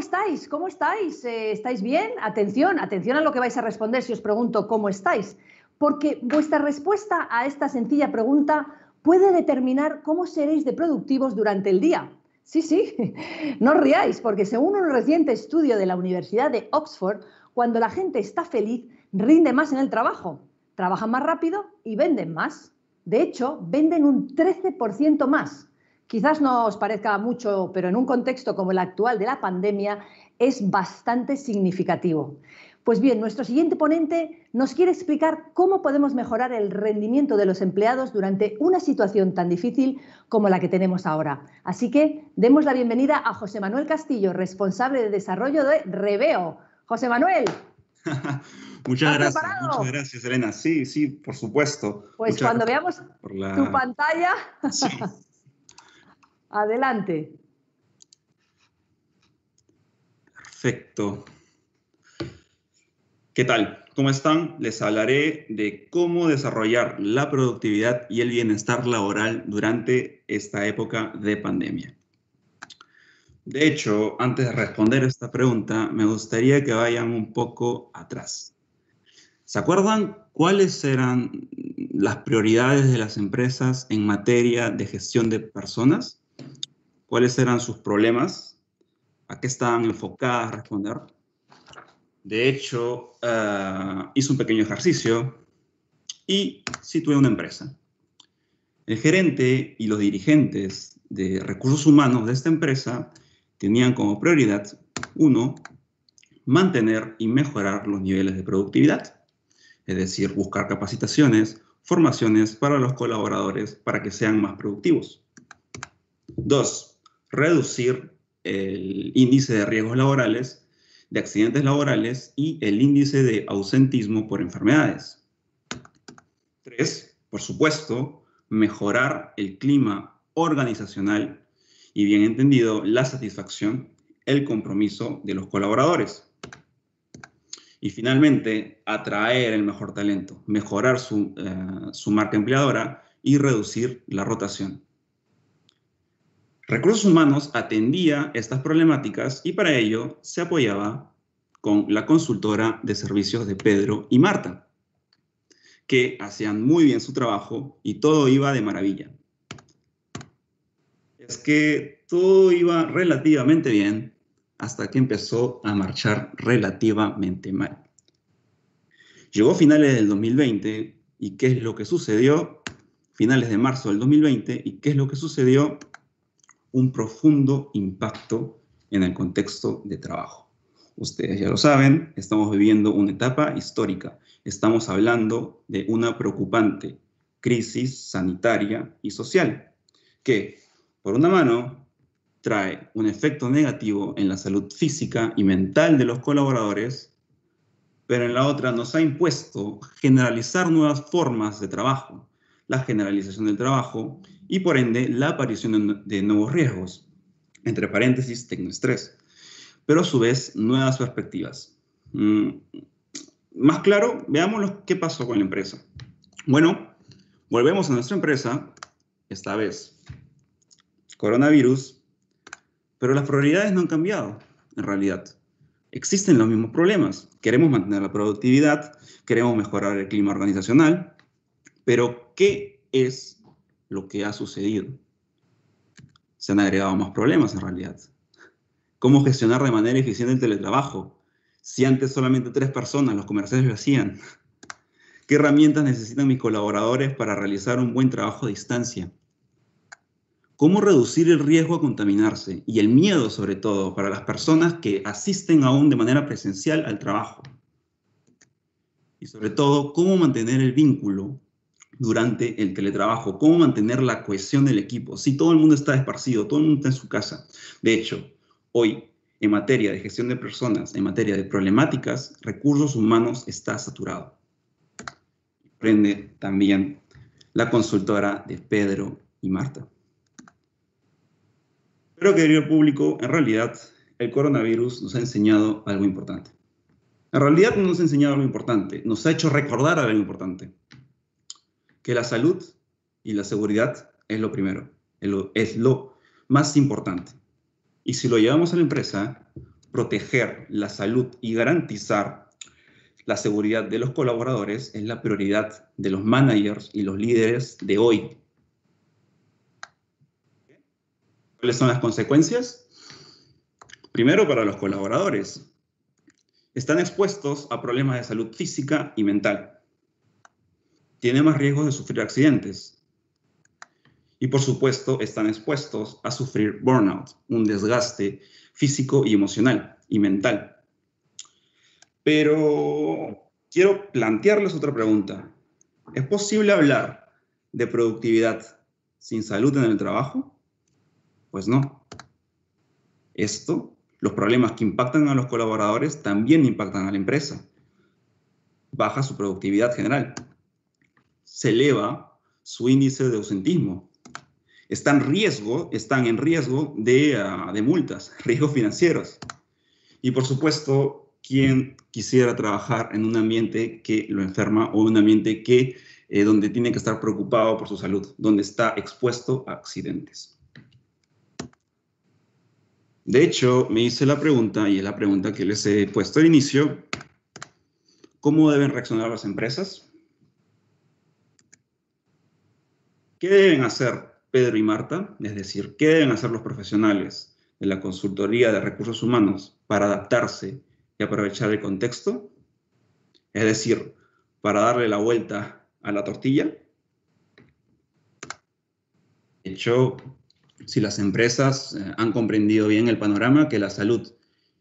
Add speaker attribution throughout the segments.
Speaker 1: estáis? ¿Cómo estáis? Eh, ¿Estáis bien? Atención, atención a lo que vais a responder si os pregunto cómo estáis, porque vuestra respuesta a esta sencilla pregunta puede determinar cómo seréis de productivos durante el día. Sí, sí, no os riáis, porque según un reciente estudio de la Universidad de Oxford, cuando la gente está feliz, rinde más en el trabajo, trabaja más rápido y venden más. De hecho, venden un 13% más. Quizás no os parezca mucho, pero en un contexto como el actual de la pandemia es bastante significativo. Pues bien, nuestro siguiente ponente nos quiere explicar cómo podemos mejorar el rendimiento de los empleados durante una situación tan difícil como la que tenemos ahora. Así que demos la bienvenida a José Manuel Castillo, responsable de desarrollo de Reveo. José Manuel.
Speaker 2: muchas gracias, muchas gracias, Elena. Sí, sí, por supuesto. Pues cuando veamos tu
Speaker 1: pantalla. Adelante.
Speaker 2: Perfecto. ¿Qué tal? ¿Cómo están? Les hablaré de cómo desarrollar la productividad y el bienestar laboral durante esta época de pandemia. De hecho, antes de responder esta pregunta, me gustaría que vayan un poco atrás. ¿Se acuerdan cuáles eran las prioridades de las empresas en materia de gestión de personas? cuáles eran sus problemas, a qué estaban enfocadas a responder. De hecho, eh, hice un pequeño ejercicio y situé una empresa. El gerente y los dirigentes de recursos humanos de esta empresa tenían como prioridad, uno, mantener y mejorar los niveles de productividad, es decir, buscar capacitaciones, formaciones para los colaboradores para que sean más productivos. Dos, reducir el índice de riesgos laborales, de accidentes laborales y el índice de ausentismo por enfermedades. Tres, por supuesto, mejorar el clima organizacional y, bien entendido, la satisfacción, el compromiso de los colaboradores. Y finalmente, atraer el mejor talento, mejorar su, eh, su marca empleadora y reducir la rotación. Recursos Humanos atendía estas problemáticas y para ello se apoyaba con la consultora de servicios de Pedro y Marta, que hacían muy bien su trabajo y todo iba de maravilla. Es que todo iba relativamente bien hasta que empezó a marchar relativamente mal. Llegó finales del 2020 y ¿qué es lo que sucedió? Finales de marzo del 2020 y ¿qué es lo que sucedió? un profundo impacto en el contexto de trabajo. Ustedes ya lo saben, estamos viviendo una etapa histórica. Estamos hablando de una preocupante crisis sanitaria y social, que, por una mano, trae un efecto negativo en la salud física y mental de los colaboradores, pero en la otra nos ha impuesto generalizar nuevas formas de trabajo, la generalización del trabajo y por ende la aparición de, nuevos riesgos, entre paréntesis, estrés. pero a su vez nuevas perspectivas. Mm, más claro, veamos qué pasó con la empresa. Bueno, volvemos a nuestra empresa, esta vez coronavirus, pero las prioridades no han cambiado, en realidad. Existen los mismos problemas. Queremos mantener la productividad, queremos mejorar el clima organizacional, pero ¿qué es lo que ha sucedido. Se han agregado más problemas en realidad. ¿Cómo gestionar de manera eficiente el teletrabajo? Si antes solamente tres personas, los comerciales lo hacían. ¿Qué herramientas necesitan mis colaboradores para realizar un buen trabajo a distancia? ¿Cómo reducir el riesgo a contaminarse y el miedo sobre todo para las personas que asisten aún de manera presencial al trabajo? Y sobre todo, ¿cómo mantener el vínculo durante el teletrabajo, cómo mantener la cohesión del equipo. Si todo el mundo está esparcido, todo el mundo está en su casa. De hecho, hoy en materia de gestión de personas, en materia de problemáticas, recursos humanos está saturado. Prende también la consultora de Pedro y Marta. Pero querido público, en realidad el coronavirus nos ha enseñado algo importante. En realidad nos ha enseñado algo importante, nos ha hecho recordar algo importante que la salud y la seguridad es lo primero, es lo, más importante. Y si lo llevamos a la empresa, proteger la salud y garantizar la seguridad de los colaboradores es la prioridad de los managers y los líderes de hoy. ¿Cuáles son las consecuencias? Primero, para los colaboradores. Están expuestos a problemas de salud física y mental tiene más riesgo de sufrir accidentes. Y por supuesto están expuestos a sufrir burnout, un desgaste físico y emocional y mental. Pero quiero plantearles otra pregunta. ¿Es posible hablar de productividad sin salud en el trabajo? Pues no. Esto, los problemas que impactan a los colaboradores también impactan a la empresa. Baja su productividad general se eleva su índice de ausentismo. Están, riesgo, están en riesgo de, ah, de multas, riesgos financieros. Y por supuesto, quien quisiera trabajar en un ambiente que lo enferma o un ambiente que, eh, donde tiene que estar preocupado por su salud, donde está expuesto a accidentes? De hecho, me hice la pregunta, y es la pregunta que les he puesto al inicio, ¿cómo deben reaccionar las empresas? ¿Qué deben hacer Pedro y Marta? Es decir, ¿qué deben hacer los profesionales de la consultoría de recursos humanos para adaptarse y aprovechar el contexto? Es decir, para darle la vuelta a la tortilla. De hecho, si las empresas eh, han comprendido bien el panorama, que la salud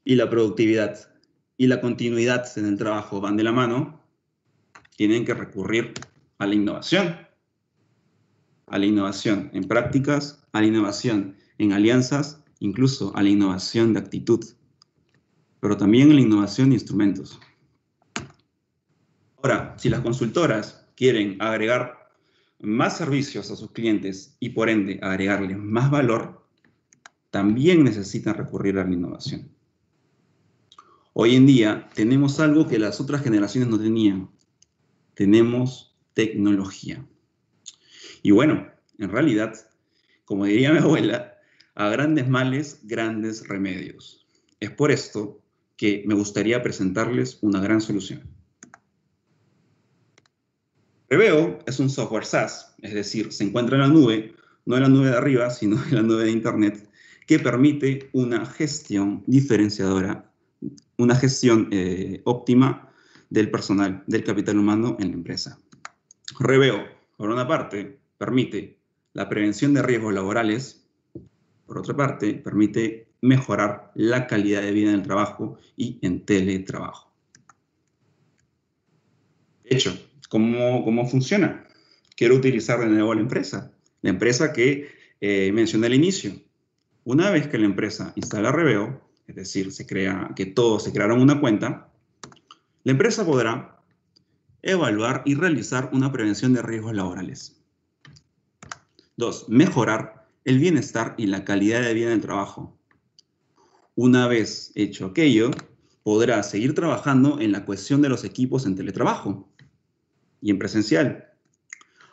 Speaker 2: y la productividad y la continuidad en el trabajo van de la mano, tienen que recurrir a la innovación a la innovación en prácticas, a la innovación en alianzas, incluso a la innovación de actitud, pero también a la innovación de instrumentos. Ahora, si las consultoras quieren agregar más servicios a sus clientes y por ende agregarles más valor, también necesitan recurrir a la innovación. Hoy en día tenemos algo que las otras generaciones no tenían. Tenemos tecnología. Y bueno, en realidad, como diría mi abuela, a grandes males, grandes remedios. Es por esto que me gustaría presentarles una gran solución. Reveo es un software SaaS, es decir, se encuentra en la nube, no en la nube de arriba, sino en la nube de Internet, que permite una gestión diferenciadora, una gestión eh, óptima del personal, del capital humano en la empresa. Reveo, por una parte, permite la prevención de riesgos laborales, por otra parte, permite mejorar la calidad de vida en el trabajo y en teletrabajo. De hecho, ¿cómo, cómo funciona? Quiero utilizar de nuevo la empresa, la empresa que eh, mencioné al inicio. Una vez que la empresa instala Reveo, es decir, se crea, que todos se crearon una cuenta, la empresa podrá evaluar y realizar una prevención de riesgos laborales. Dos, mejorar el bienestar y la calidad de vida en el trabajo. Una vez hecho aquello, podrá seguir trabajando en la cuestión de los equipos en teletrabajo y en presencial.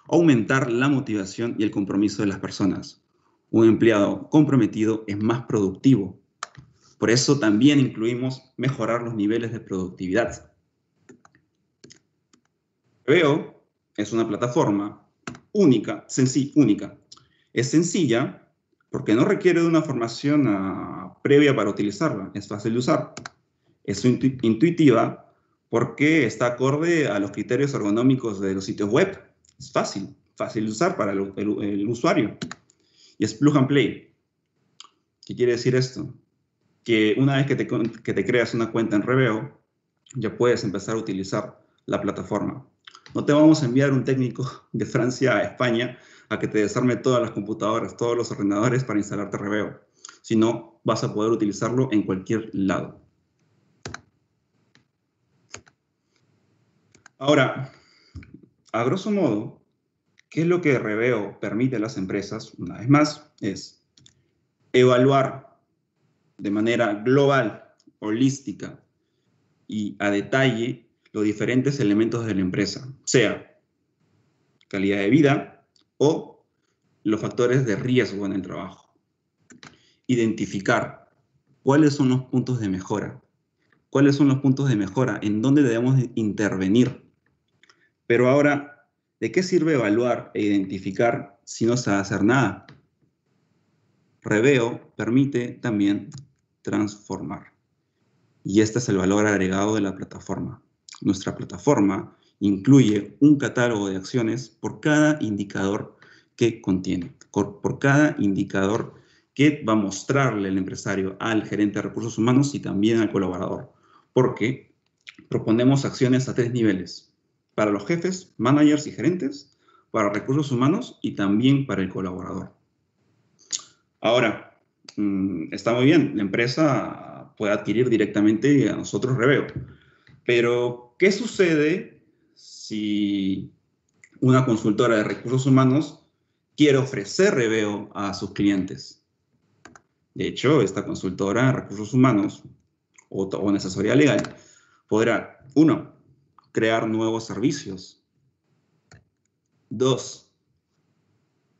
Speaker 2: Aumentar la motivación y el compromiso de las personas. Un empleado comprometido es más productivo. Por eso también incluimos mejorar los niveles de productividad. Veo es una plataforma única, sencilla, única. Es sencilla porque no requiere de una formación ah, previa para utilizarla, es fácil de usar. Es intuitiva porque está acorde a los criterios ergonómicos de los sitios web. Es fácil, fácil de usar para el, usuario. Y es plug and play. ¿Qué quiere decir esto? Que una vez que te, que te creas una cuenta en Reveo, ya puedes empezar a utilizar la plataforma. No te vamos a enviar un técnico de Francia a España a que te desarme todas las computadoras, todos los ordenadores para instalarte Reveo, sino vas a poder utilizarlo en cualquier lado. Ahora, a grosso modo, ¿qué es lo que Reveo permite a las empresas? Una vez más, es evaluar de manera global, holística y a detalle los diferentes elementos de la empresa, sea calidad de vida o los factores de riesgo en el trabajo. Identificar cuáles son los puntos de mejora, cuáles son los puntos de mejora, en dónde debemos intervenir. Pero ahora, ¿de qué sirve evaluar e identificar si no se va a hacer nada? Reveo permite también transformar. Y este es el valor agregado de la plataforma. Nuestra plataforma incluye un catálogo de acciones por cada indicador que contiene, por cada indicador que va a mostrarle el empresario al gerente de recursos humanos y también al colaborador, porque proponemos acciones a tres niveles, para los jefes, managers y gerentes, para recursos humanos y también para el colaborador. Ahora, mm, está muy bien, la empresa puede adquirir directamente a nosotros Reveo, pero, ¿qué sucede si una consultora de recursos humanos quiere ofrecer reveo a sus clientes? De hecho, esta consultora de recursos humanos o, o asesoría legal podrá, uno, crear nuevos servicios. Dos,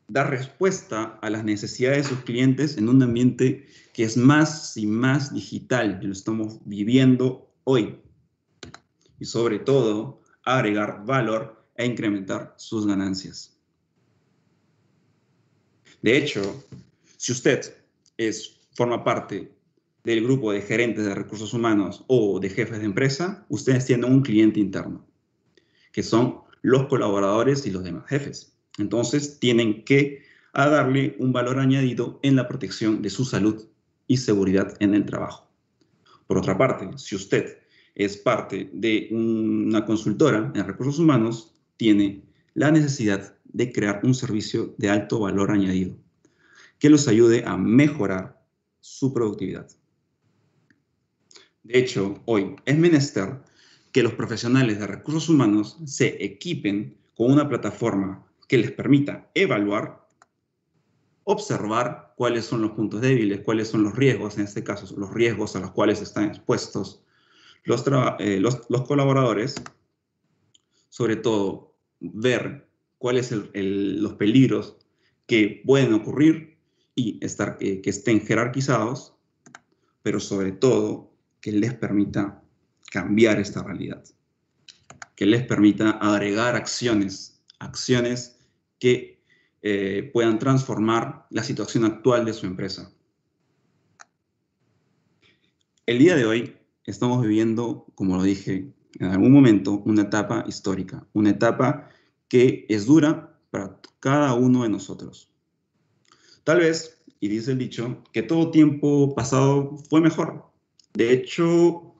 Speaker 2: dar respuesta a las necesidades de sus clientes en un ambiente que es más y más digital, que lo estamos viviendo hoy y sobre todo agregar valor e incrementar sus ganancias. De hecho, si usted es, forma parte del grupo de gerentes de recursos humanos o de jefes de empresa, ustedes tienen un cliente interno, que son los colaboradores y los demás jefes. Entonces, tienen que darle un valor añadido en la protección de su salud y seguridad en el trabajo. Por otra parte, si usted es parte de una consultora en recursos humanos, tiene la necesidad de crear un servicio de alto valor añadido que los ayude a mejorar su productividad. De hecho, hoy es menester que los profesionales de recursos humanos se equipen con una plataforma que les permita evaluar, observar cuáles son los puntos débiles, cuáles son los riesgos, en este caso los riesgos a los cuales están expuestos eh, los, los, colaboradores, sobre todo, ver cuáles son los peligros que pueden ocurrir y estar, eh, que estén jerarquizados, pero sobre todo que les permita cambiar esta realidad, que les permita agregar acciones, acciones que eh, puedan transformar la situación actual de su empresa. El día de hoy estamos viviendo, como lo dije, en algún momento una etapa histórica, una etapa que es dura para cada uno de nosotros. Tal vez, y dice el dicho, que todo tiempo pasado fue mejor. De hecho,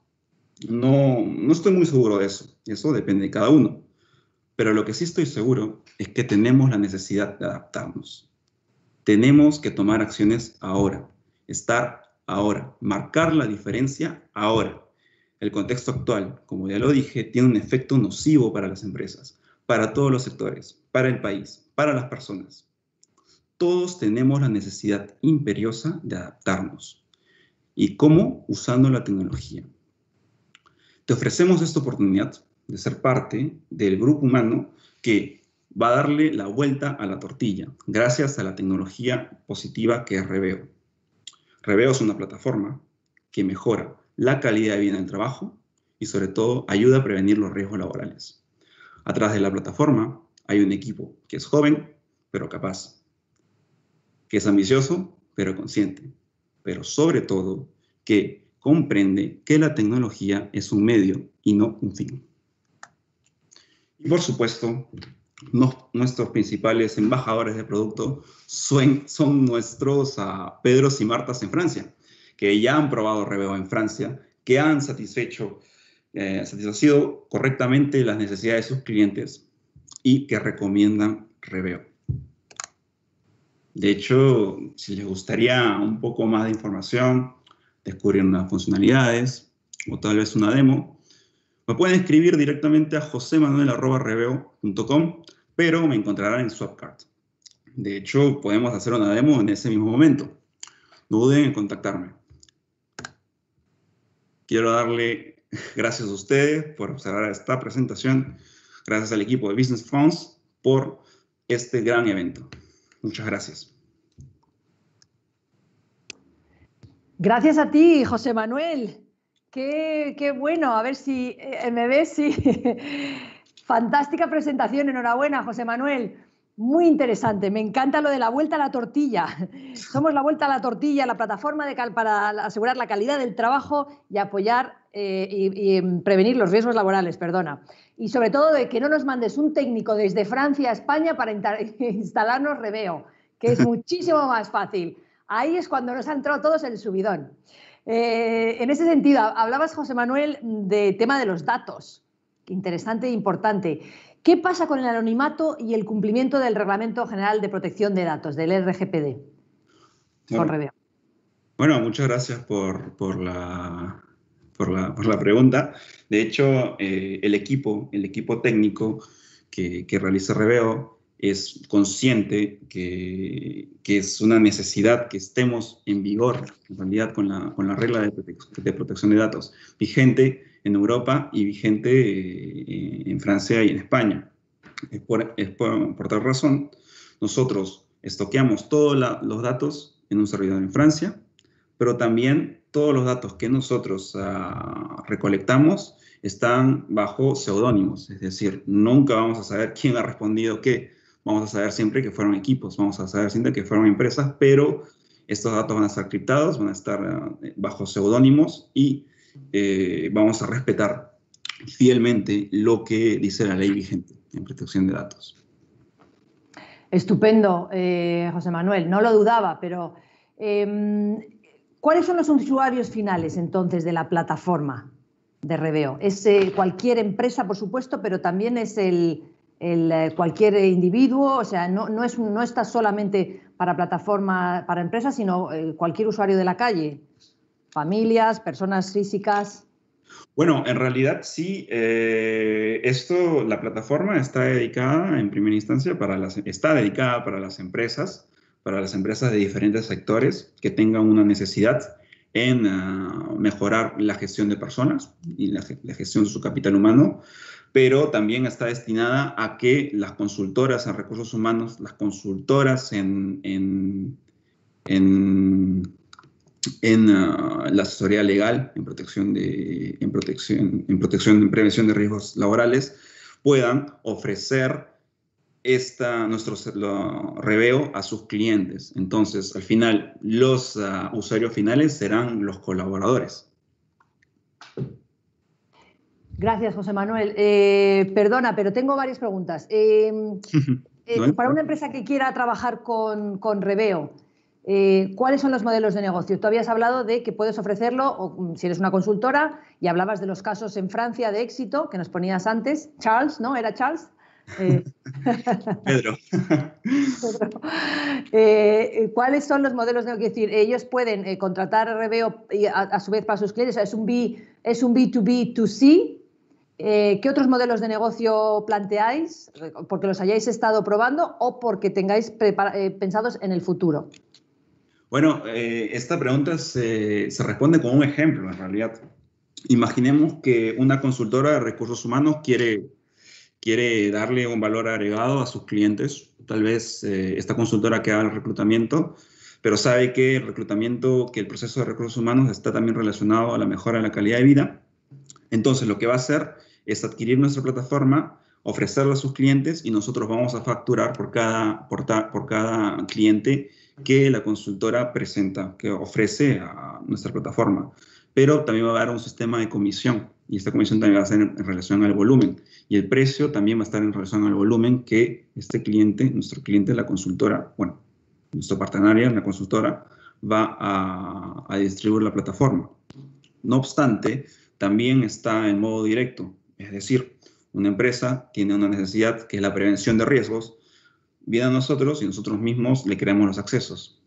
Speaker 2: no, no estoy muy seguro de eso, eso depende de cada uno. Pero lo que sí estoy seguro es que tenemos la necesidad de adaptarnos. Tenemos que tomar acciones ahora, estar ahora, marcar la diferencia ahora. El contexto actual, como ya lo dije, tiene un efecto nocivo para las empresas, para todos los sectores, para el país, para las personas. Todos tenemos la necesidad imperiosa de adaptarnos. ¿Y cómo? Usando la tecnología. Te ofrecemos esta oportunidad de ser parte del grupo humano que va a darle la vuelta a la tortilla gracias a la tecnología positiva que es Reveo. Reveo es una plataforma que mejora la calidad de vida en el trabajo y sobre todo ayuda a prevenir los riesgos laborales. Atrás de la plataforma hay un equipo que es joven, pero capaz, que es ambicioso, pero consciente, pero sobre todo que comprende que la tecnología es un medio y no un fin. Y por supuesto, nuestros principales embajadores de producto son, nuestros a ah, Pedro y Martas en Francia, que ya han probado Reveo en Francia, que han satisfecho, eh, satisfacido correctamente las necesidades de sus clientes y que recomiendan Reveo. De hecho, si les gustaría un poco más de información, descubrir unas funcionalidades o tal vez una demo, me pueden escribir directamente a josemanuel.reveo.com, pero me encontrarán en Swapcard. De hecho, podemos hacer una demo en ese mismo momento. No duden en contactarme. Quiero darle gracias a ustedes por observar esta presentación. Gracias al equipo de Business Funds por este gran evento. Muchas gracias.
Speaker 1: Gracias a ti, José Manuel. Qué, bueno, a ver si eh, me ves, Fantástica presentación, enhorabuena, José Manuel. Muy interesante, me encanta lo de la vuelta a la tortilla. Somos la vuelta a la tortilla, la plataforma para asegurar la calidad del trabajo y apoyar eh, y, em, prevenir los riesgos laborales, perdona. Y sobre todo de que no nos mandes un técnico desde Francia a España para instalarnos Reveo, que es muchísimo más fácil. Ahí es cuando nos ha entrado todos el subidón. Eh, en ese sentido, hablabas, José Manuel, de tema de los datos. Interesante e importante. ¿Qué pasa con el anonimato y el cumplimiento del Reglamento General de Protección de Datos, del RGPD?
Speaker 2: Bueno, muchas gracias por, la, pregunta. De hecho, eh, el equipo, el equipo técnico que, que realiza Reveo, es consciente que, es una necesidad que estemos en vigor, en realidad, con la, regla de, protección de datos, vigente en Europa y vigente eh, en Francia y en España. Es por, tal razón, nosotros estoqueamos todos los datos en un servidor en Francia, pero también todos los datos que nosotros ah, recolectamos están bajo seudónimos, es decir, nunca vamos a saber quién ha respondido qué, vamos a saber siempre que fueron equipos, vamos a saber siempre que fueron empresas, pero estos datos van a estar criptados, van a estar eh, bajo seudónimos y eh, vamos a respetar fielmente lo que dice la ley vigente en protección de datos.
Speaker 1: Estupendo, eh, José Manuel, no lo dudaba, pero em, ¿cuáles son los usuarios finales entonces de la plataforma de Reveo? Es cualquier empresa, por supuesto, pero también es el, eh, cualquier individuo, o sea, no, no, es, no está solamente para plataforma, para empresas, sino eh, cualquier usuario de la calle, familias, personas físicas.
Speaker 2: Bueno, en realidad sí, eh, esto, la plataforma está dedicada en primera instancia para las, está dedicada para las empresas, para las empresas de diferentes sectores que tengan una necesidad en ah, mejorar la gestión de personas y la gestión de su capital humano pero también está destinada a que las consultoras en recursos humanos, las consultoras en, ah, la asesoría legal, en protección, de, en, en protección prevención de riesgos laborales, puedan ofrecer nuestro reveo a sus clientes. Entonces, al final, los ah, usuarios finales serán los colaboradores.
Speaker 1: Gracias, José Manuel. Eh, perdona, pero tengo varias preguntas. Eh, eh, para una empresa que quiera trabajar con, con Reveo, ¿cuáles son los modelos de negocio? Tú habías hablado de que puedes ofrecerlo, mm, si eres una consultora, y hablabas de los casos en Francia de éxito que nos ponías antes. Charles, ¿no? ¿Era Charles? Pedro. ¿Cuáles son los modelos de negocio? decir, ellos pueden contratar a y a, su vez para sus clientes, es un, B, es un B2B2C, eh, ¿Qué otros modelos de negocio planteáis? Porque los hayáis estado probando o porque tengáis eh, pensados en el futuro.
Speaker 2: Bueno, eh, esta pregunta se, responde con un ejemplo en realidad. Imaginemos que una consultora de recursos humanos quiere, quiere darle un valor agregado a sus clientes. Tal vez esta consultora que haga el reclutamiento pero sabe que el reclutamiento, que el proceso de recursos humanos está también relacionado a la mejora de la calidad de vida entonces, lo que va a hacer es adquirir nuestra plataforma, ofrecerla a sus clientes y nosotros vamos a facturar por cada, por, cada cliente que la consultora presenta, que ofrece a nuestra plataforma. Pero también va a haber un sistema de comisión y esta comisión también va a ser en, relación al volumen. Y el precio también va a estar en relación al volumen que este cliente, nuestro cliente, la consultora, bueno, nuestro partenaria, la consultora, va a distribuir la plataforma. No obstante, también está en modo directo, es decir, una empresa tiene una necesidad que es la prevención de riesgos, viene a nosotros y nosotros mismos le creamos los accesos.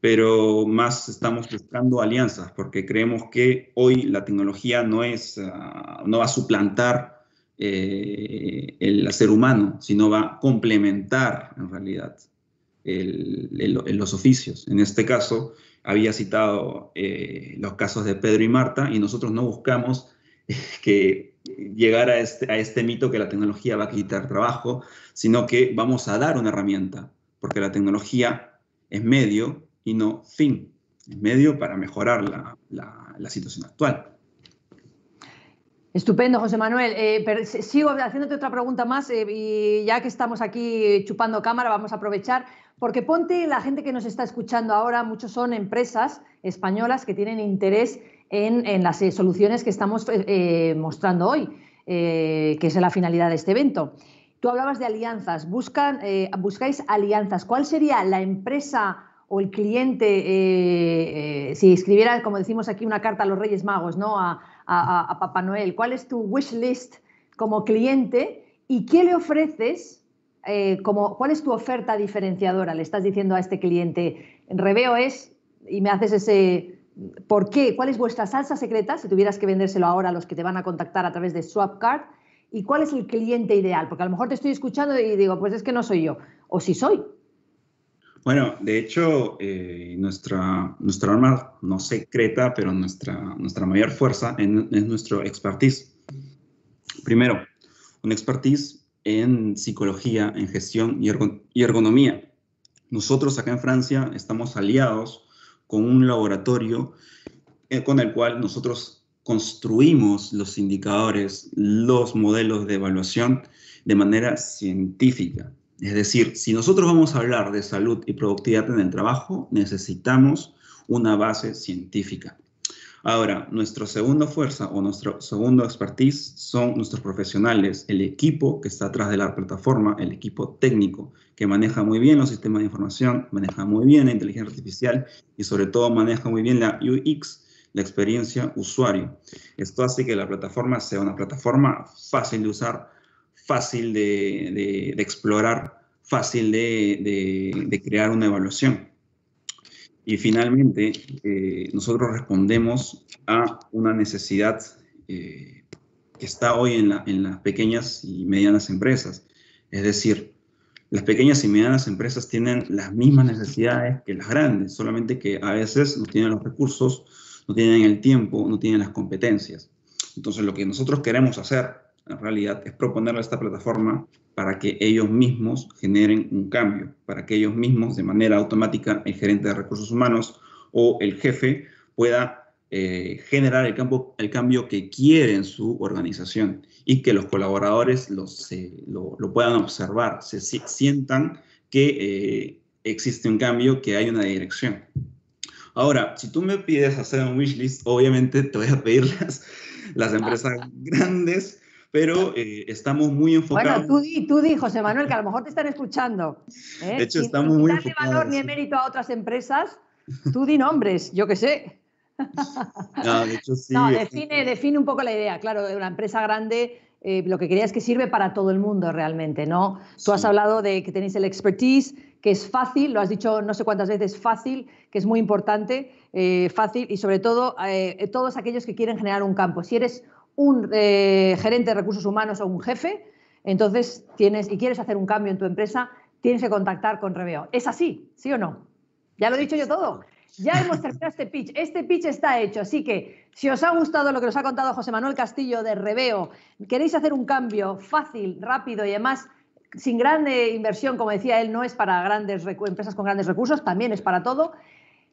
Speaker 2: Pero más estamos buscando alianzas porque creemos que hoy la tecnología no, es, ah, no va a suplantar eh, el ser humano, sino va a complementar en realidad los oficios. En este caso, había citado eh, los casos de Pedro y Marta y nosotros no buscamos eh, que llegar a este, a este mito que la tecnología va a quitar trabajo, sino que vamos a dar una herramienta, porque la tecnología es medio y no fin, es medio para mejorar la situación actual.
Speaker 1: Estupendo, José Manuel. Eh, sigo haciéndote otra pregunta más eh, y ya que estamos aquí chupando cámara, vamos a aprovechar, porque ponte la gente que nos está escuchando ahora, muchos son empresas españolas que tienen interés en, las eh, soluciones que estamos mostrando hoy, que es la finalidad de este evento. Tú hablabas de alianzas, buscan, buscáis alianzas. ¿Cuál sería la empresa o el cliente, si escribiera, como decimos aquí, una carta a los Reyes Magos, ¿no? A, a, Papá Noel? ¿Cuál es tu wish list como cliente? ¿Y qué le ofreces eh, como, ¿cuál es tu oferta diferenciadora? Le estás diciendo a este cliente, Reveo es, y me haces ese, ¿por qué? ¿Cuál es vuestra salsa secreta? Si tuvieras que vendérselo ahora a los que te van a contactar a través de Swapcard, ¿y cuál es el cliente ideal? Porque a lo mejor te estoy escuchando y digo, pues es que no soy yo, o si soy,
Speaker 2: bueno, de hecho, eh, nuestra, nuestra arma no secreta, pero nuestra, nuestra mayor fuerza es nuestro expertise. Primero, un expertise en psicología, en gestión y, ergonomía. Nosotros acá en Francia estamos aliados con un laboratorio eh, con el cual nosotros construimos los indicadores, los modelos de evaluación de manera científica. Es decir, si nosotros vamos a hablar de salud y productividad en el trabajo, necesitamos una base científica. Ahora, nuestra segunda fuerza o nuestro segundo expertise son nuestros profesionales, el equipo que está atrás de la plataforma, el equipo técnico, que maneja muy bien los sistemas de información, maneja muy bien la inteligencia artificial y sobre todo maneja muy bien la UX, la experiencia usuario. Esto hace que la plataforma sea una plataforma fácil de usar, fácil de, explorar, fácil de, crear una evaluación. Y finalmente, eh, nosotros respondemos a una necesidad eh, que está hoy en, la, en las pequeñas y medianas empresas. Es decir, las pequeñas y medianas empresas tienen las mismas necesidades que las grandes, solamente que a veces no tienen los recursos, no tienen el tiempo, no tienen las competencias. Entonces, lo que nosotros queremos hacer en realidad es proponerle esta plataforma para que ellos mismos generen un cambio, para que ellos mismos de manera automática, el gerente de recursos humanos o el jefe pueda eh, generar el, campo, el cambio que quiere en su organización y que los colaboradores los, lo, puedan observar, se sientan que eh, existe un cambio, que hay una dirección. Ahora, si tú me pides hacer un list, obviamente te voy a pedir las empresas ah. grandes pero eh, estamos muy enfocados. Bueno, tú
Speaker 1: di, tú di, José Manuel, que a lo mejor te están escuchando. ¿eh? De hecho, estamos muy enfocados. Ni valor ni mérito a otras empresas, tú di nombres, yo qué sé.
Speaker 2: No, de hecho, sí, no define,
Speaker 1: define un poco la idea. Claro, de una empresa grande eh, lo que quería es que sirve para todo el mundo realmente, ¿no? Tú has hablado de que tenéis el expertise, que es fácil, lo has dicho no sé cuántas veces, fácil, que es muy importante, fácil y sobre todo eh, todos aquellos que quieren generar un campo. Si eres un eh, gerente de recursos humanos o un jefe, entonces tienes y quieres hacer un cambio en tu empresa, tienes que contactar con Reveo. ¿Es así? ¿Sí o no? Ya lo he dicho yo todo. Ya hemos terminado este pitch. Este pitch está hecho. Así que si os ha gustado lo que nos ha contado José Manuel Castillo de Reveo, queréis hacer un cambio fácil, rápido y además sin grande inversión, como decía él, no es para grandes empresas con grandes recursos, también es para todo.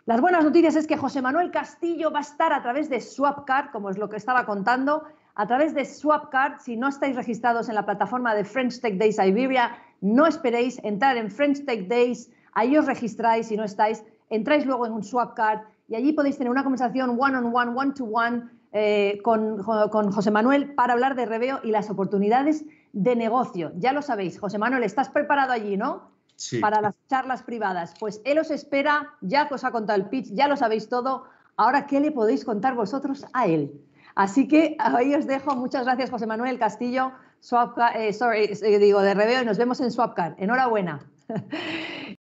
Speaker 1: Las buenas noticias es que José Manuel Castillo va a estar a través de Swapcard, como es lo que estaba contando, a través de Swapcard. Si no estáis registrados en la plataforma de French Tech Days Iberia, no esperéis entrar en French Tech Days, ahí os registráis si no estáis, entráis luego en un Swapcard y allí podéis tener una conversación one-on-one, one-to-one eh, con, con José Manuel para hablar de Reveo y las oportunidades de negocio. Ya lo sabéis, José Manuel, estás preparado allí, ¿no? para las charlas privadas. Pues él os espera, ya os ha contado el pitch, ya lo sabéis todo. Ahora, ¿qué le podéis contar vosotros a él? Así que ahí os dejo. Muchas gracias, José Manuel Castillo, eh, sorry, eh, digo, de Reveo, y nos vemos en Swapcar. Enhorabuena.